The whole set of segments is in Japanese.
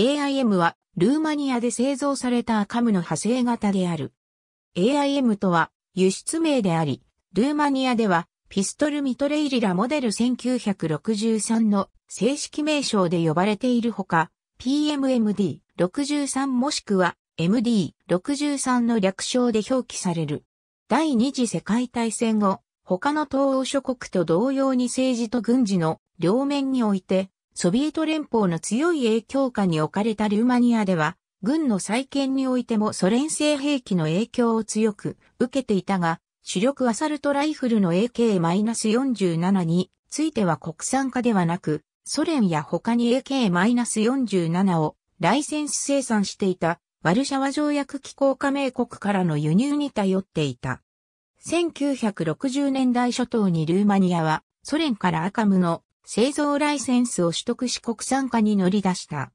AIM は、ルーマニアで製造されたアカムの派生型である。AIM とは、輸出名であり、ルーマニアでは、ピストルミトレイリラモデル1963の正式名称で呼ばれているほか、PMMD63 もしくは MD63 の略称で表記される。第二次世界大戦後、他の東欧諸国と同様に政治と軍事の両面においてソビエト連邦の強い影響下に置かれたルーマニアでは、軍の再建においてもソ連製兵器の影響を強く受けていたが、主力アサルトライフルの AK-47 については国産化ではなく、ソ連や他に AK-47 をライセンス生産していたワルシャワ条約機構加盟国からの輸入に頼っていた。1960年代初頭にルーマニアはソ連からアカムの製造ライセンスを取得し国産化に乗り出した。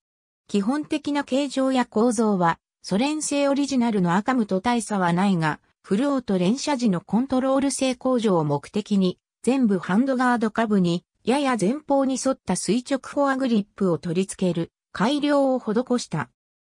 基本的な形状や構造は、ソ連製オリジナルのアカムと大差はないが、フルオート連射時のコントロール性向上を目的に、全部ハンドガード下部に、やや前方に沿った垂直フォアグリップを取り付ける改良を施した。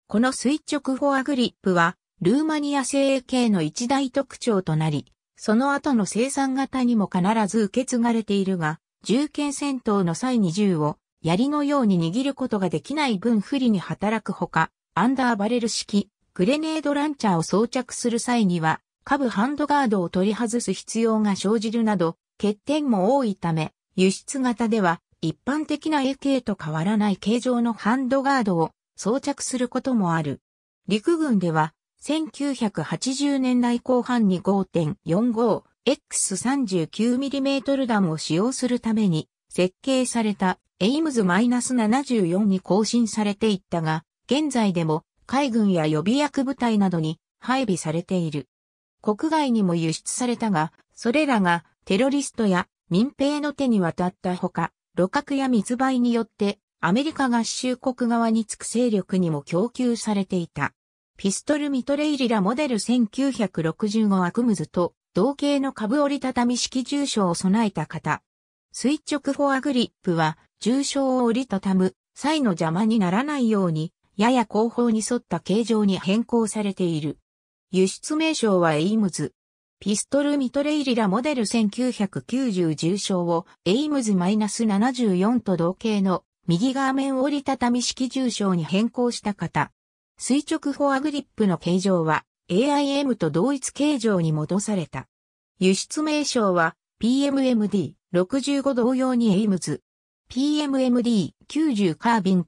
この垂直フォアグリップは、ルーマニア製系の一大特徴となり、その後の生産型にも必ず受け継がれているが、銃剣戦闘の際に銃を槍のように握ることができない分不利に働くほか、アンダーバレル式、グレネードランチャーを装着する際には、下部ハンドガードを取り外す必要が生じるなど、欠点も多いため、輸出型では一般的な AK と変わらない形状のハンドガードを装着することもある。陸軍では1980年代後半に5.45 X39mm 弾を使用するために設計されたエイムズ -74 に更新されていったが、現在でも海軍や予備役部隊などに配備されている。国外にも輸出されたが、それらがテロリストや民兵の手に渡ったほか、旅獲や密売によってアメリカ合衆国側につく勢力にも供給されていた。ピストルミトレイリラモデル1965アクムズと同型の株折りたたみ式重症を備えた型。垂直フォアグリップは、重症を折りたたむ際の邪魔にならないように、やや後方に沿った形状に変更されている。輸出名称はエイムズ。ピストルミトレイリラモデル1990重症をエイムズ -74 と同型の右側面折りたたみ式重症に変更した型。垂直フォアグリップの形状は AIM と同一形状に戻された。輸出名称は PMMD65 同様に AIMS。PMMD90 カービン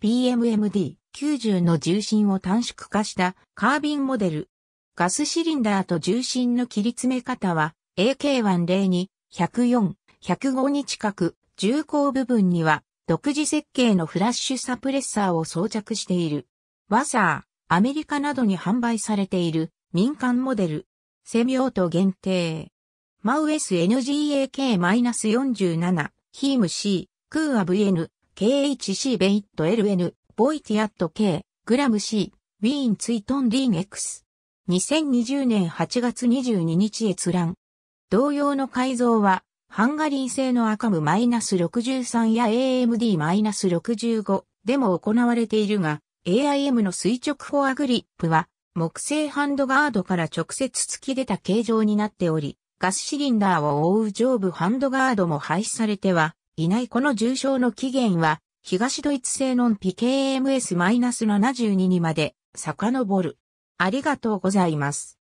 PMMD90 の重心を短縮化したカービンモデル。ガスシリンダーと重心の切り詰め方は AK102、104、105に近く、重工部分には独自設計のフラッシュサプレッサーを装着している。ワサー、アメリカなどに販売されている民間モデル、セミオート限定。マウエス NGAK-47、ヒーム C、クーア VN、KHC ベイット LN、ボイティアット K、グラム C、ウィーンツイトンリン X。2020年8月22日閲覧。同様の改造は、ハンガリー製のアカム -63 や AMD-65 でも行われているが、AIM の垂直フォアグリップは木製ハンドガードから直接突き出た形状になっており、ガスシリンダーを覆う上部ハンドガードも廃止されてはいないこの重症の起源は、東ドイツ製のンピ KMS-72 にまで遡る。ありがとうございます。